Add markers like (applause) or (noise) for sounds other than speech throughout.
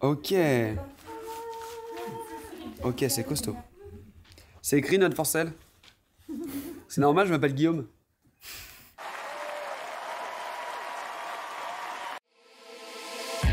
Ok. Ok, c'est costaud. C'est écrit notre forcelle C'est normal, je m'appelle Guillaume. (laughs)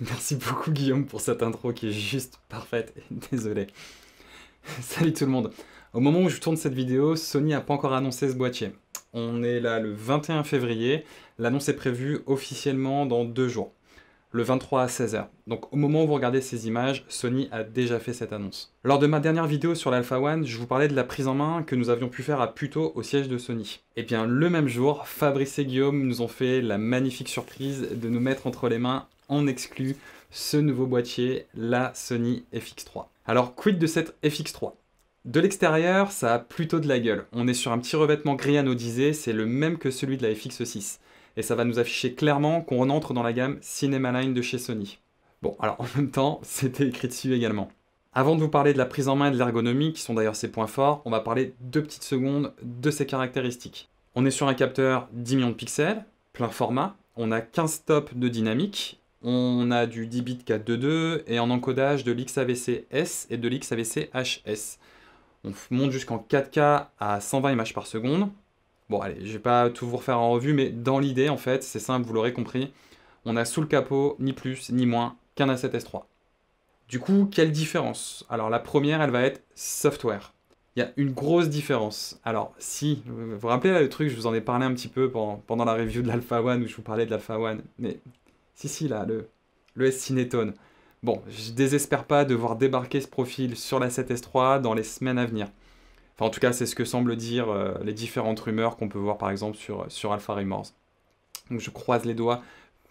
Merci beaucoup Guillaume pour cette intro qui est juste parfaite, (laughs) désolé. Salut tout le monde. Au moment où je tourne cette vidéo, Sony n'a pas encore annoncé ce boîtier. On est là le 21 février. L'annonce est prévue officiellement dans deux jours, le 23 à 16h. Donc au moment où vous regardez ces images, Sony a déjà fait cette annonce. Lors de ma dernière vidéo sur l'Alpha One, je vous parlais de la prise en main que nous avions pu faire à Puto au siège de Sony. Et eh bien le même jour, Fabrice et Guillaume nous ont fait la magnifique surprise de nous mettre entre les mains en exclu ce nouveau boîtier, la Sony FX3. Alors quid de cette FX3 de l'extérieur, ça a plutôt de la gueule. On est sur un petit revêtement gris anodisé, c'est le même que celui de la FX6. Et ça va nous afficher clairement qu'on entre dans la gamme Cinema Line de chez Sony. Bon, alors (laughs) en même temps, c'était écrit dessus également. Avant de vous parler de la prise en main et de l'ergonomie, qui sont d'ailleurs ses points forts, on va parler deux petites secondes de ses caractéristiques. On est sur un capteur 10 millions de pixels, plein format, on a 15 stops de dynamique, on a du 10 bits 4.2.2 et en encodage de l'XAVC S et de l'XAVC HS. On monte jusqu'en 4K à 120 images par seconde. Bon, allez, je vais pas tout vous refaire en revue, mais dans l'idée, en fait, c'est simple, vous l'aurez compris, on a sous le capot ni plus ni moins qu'un A7S3. Du coup, quelle différence Alors, la première, elle va être software. Il y a une grosse différence. Alors, si, vous vous rappelez le truc, je vous en ai parlé un petit peu pendant, la review de l'Alpha One où je vous parlais de l'Alpha One, mais si, si, là, le, le S-Cinetone. Bon, je désespère pas de voir débarquer ce profil sur la 7S3 dans les semaines à venir. Enfin, en tout cas, c'est ce que semblent dire euh, les différentes rumeurs qu'on peut voir par exemple sur, euh, sur Alpha Remorse. Donc je croise les doigts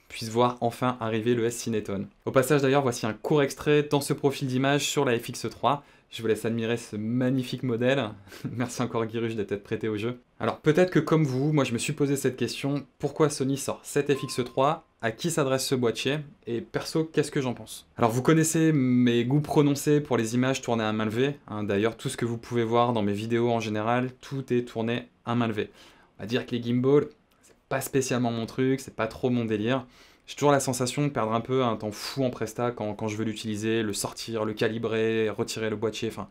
puisse voir enfin arriver le S Cineton. Au passage d'ailleurs, voici un court extrait dans ce profil d'image sur la FX3. Je vous laisse admirer ce magnifique modèle. (laughs) Merci encore Guiruche d'être prêté au jeu. Alors peut-être que comme vous, moi je me suis posé cette question, pourquoi Sony sort 7 FX3 à qui s'adresse ce boîtier et perso qu'est-ce que j'en pense. Alors vous connaissez mes goûts prononcés pour les images tournées à main levée, hein, d'ailleurs tout ce que vous pouvez voir dans mes vidéos en général, tout est tourné à main levée. On va dire que les gimbals, c'est pas spécialement mon truc, c'est pas trop mon délire. J'ai toujours la sensation de perdre un peu un temps fou en presta quand, quand je veux l'utiliser, le sortir, le calibrer, retirer le boîtier, enfin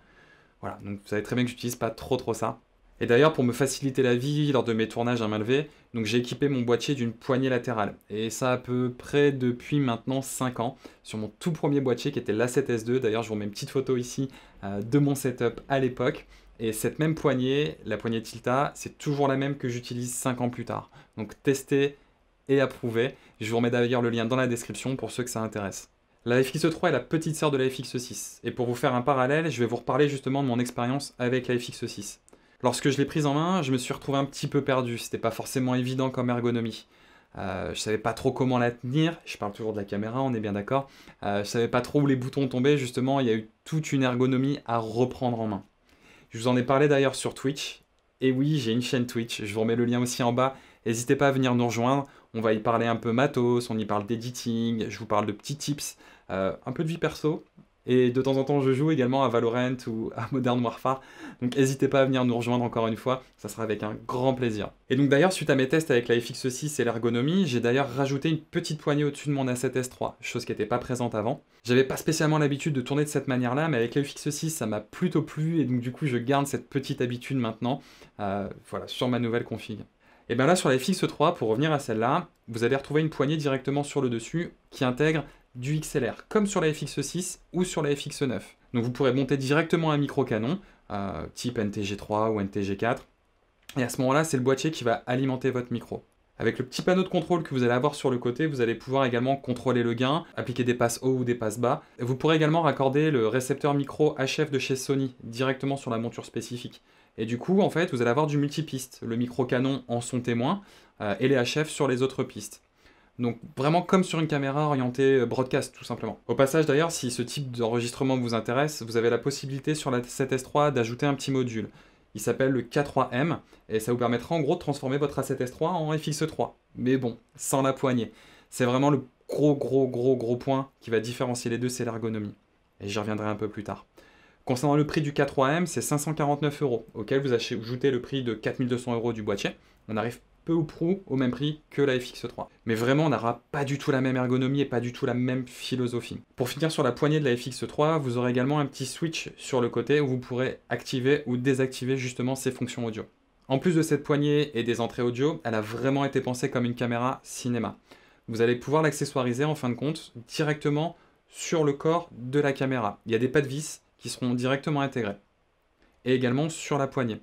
voilà, donc vous savez très bien que j'utilise pas trop trop ça. Et d'ailleurs, pour me faciliter la vie lors de mes tournages à main levée, donc j'ai équipé mon boîtier d'une poignée latérale. Et ça à peu près depuis maintenant 5 ans, sur mon tout premier boîtier qui était l'A7S2. D'ailleurs, je vous remets une petite photo ici euh, de mon setup à l'époque. Et cette même poignée, la poignée Tilta, c'est toujours la même que j'utilise 5 ans plus tard. Donc testé et approuvé. Je vous remets d'ailleurs le lien dans la description pour ceux que ça intéresse. La FX3 e est la petite sœur de la FX6. E et pour vous faire un parallèle, je vais vous reparler justement de mon expérience avec la FX6. E Lorsque je l'ai prise en main, je me suis retrouvé un petit peu perdu. C'était pas forcément évident comme ergonomie. Je euh, je savais pas trop comment la tenir. Je parle toujours de la caméra, on est bien d'accord. Euh, je savais pas trop où les boutons tombaient. Justement, il y a eu toute une ergonomie à reprendre en main. Je vous en ai parlé d'ailleurs sur Twitch. Et oui, j'ai une chaîne Twitch. Je vous remets le lien aussi en bas. N'hésitez pas à venir nous rejoindre. On va y parler un peu matos, on y parle d'editing, je vous parle de petits tips, euh, un peu de vie perso, et de temps en temps, je joue également à Valorant ou à Modern Warfare. Donc n'hésitez pas à venir nous rejoindre encore une fois, ça sera avec un grand plaisir. Et donc d'ailleurs, suite à mes tests avec la FX6 et l'ergonomie, j'ai d'ailleurs rajouté une petite poignée au-dessus de mon Asset s 3 chose qui n'était pas présente avant. J'avais pas spécialement l'habitude de tourner de cette manière-là, mais avec la FX6, ça m'a plutôt plu, et donc du coup, je garde cette petite habitude maintenant, euh, voilà, sur ma nouvelle config. Et bien là, sur la FX3, pour revenir à celle-là, vous allez retrouver une poignée directement sur le dessus qui intègre du XLR, comme sur la FX6 ou sur la FX9. Donc vous pourrez monter directement un micro-canon, euh, type NTG3 ou NTG4, et à ce moment-là, c'est le boîtier qui va alimenter votre micro. Avec le petit panneau de contrôle que vous allez avoir sur le côté, vous allez pouvoir également contrôler le gain, appliquer des passes haut ou des passes bas. Vous pourrez également raccorder le récepteur micro HF de chez Sony directement sur la monture spécifique. Et du coup, en fait, vous allez avoir du multipiste, le micro canon en son témoin euh, et les HF sur les autres pistes. Donc vraiment comme sur une caméra orientée euh, broadcast tout simplement. Au passage d'ailleurs, si ce type d'enregistrement vous intéresse, vous avez la possibilité sur la 7S3 d'ajouter un petit module. Il s'appelle le K3M et ça vous permettra en gros de transformer votre A7S3 en FX3. Mais bon, sans la poignée. C'est vraiment le gros gros gros gros point qui va différencier les deux, c'est l'ergonomie. Et j'y reviendrai un peu plus tard. Concernant le prix du K3M, c'est 549 euros, auquel vous ajoutez le prix de 4200 euros du boîtier. On arrive peu ou prou au même prix que la FX3. Mais vraiment, on n'aura pas du tout la même ergonomie et pas du tout la même philosophie. Pour finir sur la poignée de la FX3, vous aurez également un petit switch sur le côté où vous pourrez activer ou désactiver justement ces fonctions audio. En plus de cette poignée et des entrées audio, elle a vraiment été pensée comme une caméra cinéma. Vous allez pouvoir l'accessoiriser en fin de compte directement sur le corps de la caméra. Il y a des pas de vis qui seront directement intégrés. Et également sur la poignée.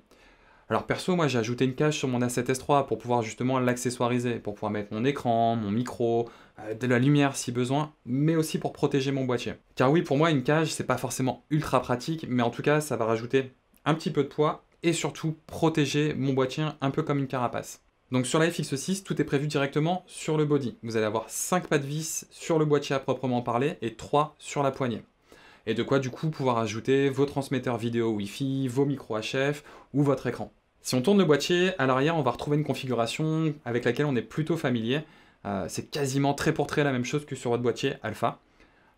Alors perso, moi j'ai ajouté une cage sur mon A7S3 pour pouvoir justement l'accessoiriser, pour pouvoir mettre mon écran, mon micro, euh, de la lumière si besoin, mais aussi pour protéger mon boîtier. Car oui, pour moi une cage c'est pas forcément ultra pratique, mais en tout cas ça va rajouter un petit peu de poids et surtout protéger mon boîtier un peu comme une carapace. Donc sur la FX6, tout est prévu directement sur le body. Vous allez avoir 5 pas de vis sur le boîtier à proprement parler et 3 sur la poignée et de quoi du coup pouvoir ajouter vos transmetteurs vidéo Wi-Fi, vos micros HF ou votre écran. Si on tourne le boîtier, à l'arrière on va retrouver une configuration avec laquelle on est plutôt familier. Euh, c'est quasiment très pour très la même chose que sur votre boîtier Alpha.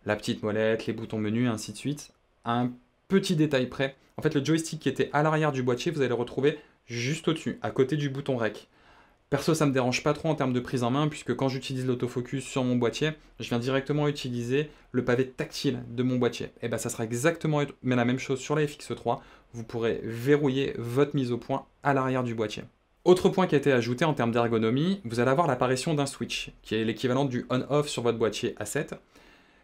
La petite molette, les boutons menu, ainsi de suite. Un petit détail près, en fait le joystick qui était à l'arrière du boîtier, vous allez le retrouver juste au-dessus, à côté du bouton REC. Perso, ça ne me dérange pas trop en termes de prise en main, puisque quand j'utilise l'autofocus sur mon boîtier, je viens directement utiliser le pavé tactile de mon boîtier. Et eh bien, ça sera exactement la même chose sur la FX3. Vous pourrez verrouiller votre mise au point à l'arrière du boîtier. Autre point qui a été ajouté en termes d'ergonomie, vous allez avoir l'apparition d'un switch, qui est l'équivalent du on-off sur votre boîtier A7.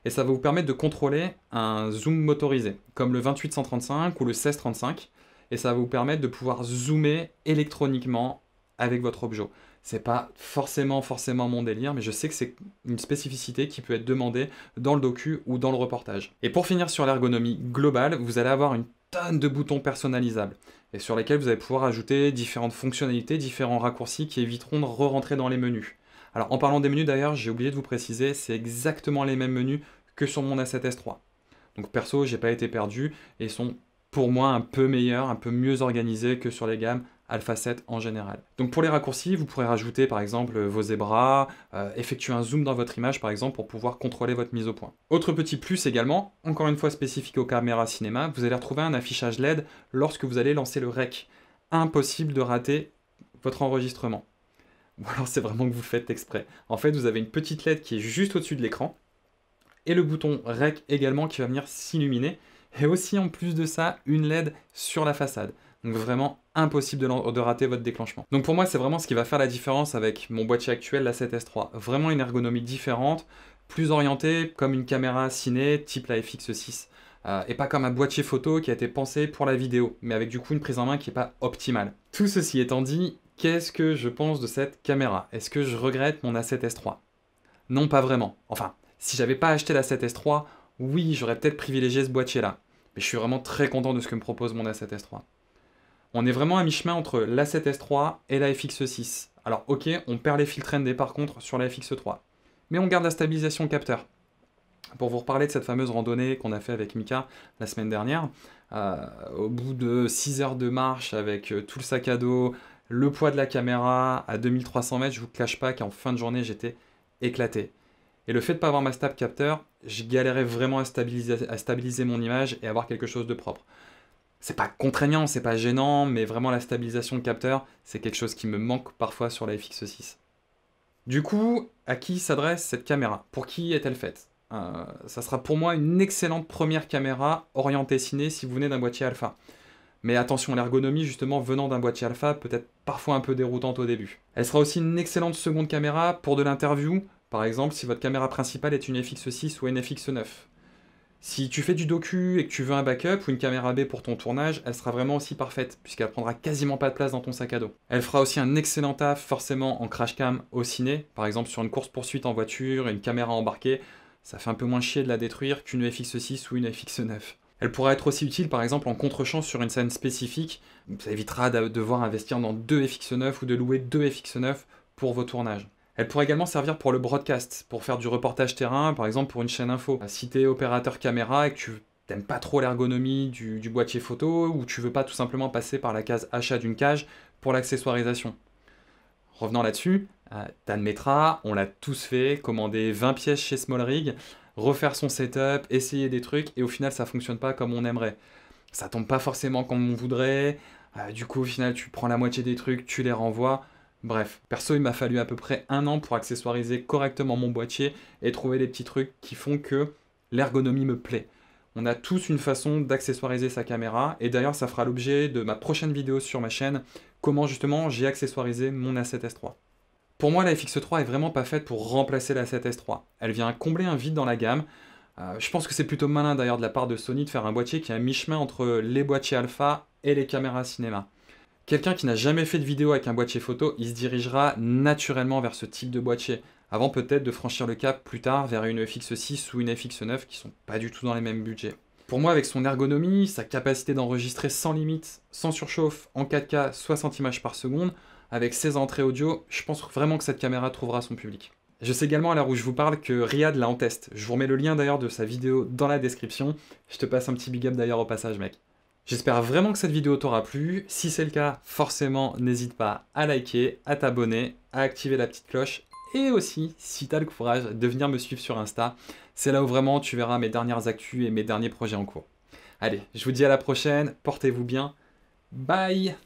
Et ça va vous permettre de contrôler un zoom motorisé, comme le 2835 ou le 1635. Et ça va vous permettre de pouvoir zoomer électroniquement avec votre objet. C'est pas forcément forcément mon délire, mais je sais que c'est une spécificité qui peut être demandée dans le docu ou dans le reportage. Et pour finir sur l'ergonomie globale, vous allez avoir une tonne de boutons personnalisables et sur lesquels vous allez pouvoir ajouter différentes fonctionnalités, différents raccourcis qui éviteront de re-rentrer dans les menus. Alors en parlant des menus d'ailleurs, j'ai oublié de vous préciser, c'est exactement les mêmes menus que sur mon A7S3. Donc perso, j'ai pas été perdu et sont pour moi un peu meilleurs, un peu mieux organisés que sur les gammes Alpha 7 en général. Donc pour les raccourcis, vous pourrez rajouter par exemple vos zébras, euh, effectuer un zoom dans votre image par exemple pour pouvoir contrôler votre mise au point. Autre petit plus également, encore une fois spécifique aux caméras cinéma, vous allez retrouver un affichage LED lorsque vous allez lancer le rec. Impossible de rater votre enregistrement. (laughs) Ou alors c'est vraiment que vous faites exprès. En fait, vous avez une petite LED qui est juste au-dessus de l'écran et le bouton rec également qui va venir s'illuminer et aussi en plus de ça une LED sur la façade. Donc vraiment impossible de, rater votre déclenchement. Donc pour moi, c'est vraiment ce qui va faire la différence avec mon boîtier actuel, la 7S3. Vraiment une ergonomie différente, plus orientée comme une caméra ciné type la FX6. Euh, et pas comme un boîtier photo qui a été pensé pour la vidéo, mais avec du coup une prise en main qui n'est pas optimale. Tout ceci étant dit, qu'est-ce que je pense de cette caméra Est-ce que je regrette mon A7S3 Non, pas vraiment. Enfin, si j'avais pas acheté la 7S3, oui, j'aurais peut-être privilégié ce boîtier-là. Mais je suis vraiment très content de ce que me propose mon A7S3 on est vraiment à mi-chemin entre la 7S3 et la FX6. Alors ok, on perd les filtres ND par contre sur la FX3. Mais on garde la stabilisation capteur. Pour vous reparler de cette fameuse randonnée qu'on a fait avec Mika la semaine dernière, euh, au bout de 6 heures de marche avec euh, tout le sac à dos, le poids de la caméra à 2300 mètres, je vous cache pas qu'en fin de journée j'étais éclaté. Et le fait de ne pas avoir ma stab capteur, je galérais vraiment à stabiliser mon image et avoir quelque chose de propre c'est pas contraignant, c'est pas gênant, mais vraiment la stabilisation de capteur, c'est quelque chose qui me manque parfois sur la FX6. Du coup, à qui s'adresse cette caméra Pour qui est-elle faite euh, Ça sera pour moi une excellente première caméra orientée ciné si vous venez d'un boîtier alpha. Mais attention, l'ergonomie justement venant d'un boîtier alpha peut être parfois un peu déroutante au début. Elle sera aussi une excellente seconde caméra pour de l'interview, par exemple si votre caméra principale est une FX6 ou une FX9. Si tu fais du docu et que tu veux un backup ou une caméra B pour ton tournage, elle sera vraiment aussi parfaite, puisqu'elle prendra quasiment pas de place dans ton sac à dos. Elle fera aussi un excellent taf, forcément, en crash cam au ciné, par exemple sur une course-poursuite en voiture et une caméra embarquée, ça fait un peu moins chier de la détruire qu'une FX6 ou une FX9. Elle pourra être aussi utile par exemple en contre-champ sur une scène spécifique, ça évitera de devoir investir dans deux FX9 ou de louer deux FX9 pour vos tournages. Elle pourrait également servir pour le broadcast, pour faire du reportage terrain, par exemple pour une chaîne info. Si t'es opérateur caméra et que tu t'aimes pas trop l'ergonomie du, boîtier photo, ou tu veux pas tout simplement passer par la case achat d'une cage pour l'accessoirisation. Revenant là-dessus, tu euh, t'admettras, on l'a tous fait, commander 20 pièces chez Small refaire son setup, essayer des trucs, et au final ça fonctionne pas comme on aimerait. Ça tombe pas forcément comme on voudrait, euh, du coup au final tu prends la moitié des trucs, tu les renvoies, Bref, perso, il m'a fallu à peu près un an pour accessoiriser correctement mon boîtier et trouver les petits trucs qui font que l'ergonomie me plaît. On a tous une façon d'accessoiriser sa caméra et d'ailleurs ça fera l'objet de ma prochaine vidéo sur ma chaîne, comment justement j'ai accessoirisé mon A7S3. Pour moi la FX3 est vraiment pas faite pour remplacer la 7S3, elle vient combler un vide dans la gamme. Euh, je pense que c'est plutôt malin d'ailleurs de la part de Sony de faire un boîtier qui est à mi-chemin entre les boîtiers alpha et les caméras cinéma. Quelqu'un qui n'a jamais fait de vidéo avec un boîtier photo, il se dirigera naturellement vers ce type de boîtier, avant peut-être de franchir le cap plus tard vers une FX6 ou une FX9 qui sont pas du tout dans les mêmes budgets. Pour moi, avec son ergonomie, sa capacité d'enregistrer sans limite, sans surchauffe, en 4K, 60 images par seconde, avec ses entrées audio, je pense vraiment que cette caméra trouvera son public. Je sais également à l'heure où je vous parle que Riyad l'a en test. Je vous remets le lien d'ailleurs de sa vidéo dans la description. Je te passe un petit big up d'ailleurs au passage, mec. J'espère vraiment que cette vidéo t'aura plu. Si c'est le cas, forcément, n'hésite pas à liker, à t'abonner, à activer la petite cloche et aussi, si tu as le courage, de venir me suivre sur Insta. C'est là où vraiment tu verras mes dernières actus et mes derniers projets en cours. Allez, je vous dis à la prochaine, portez-vous bien, bye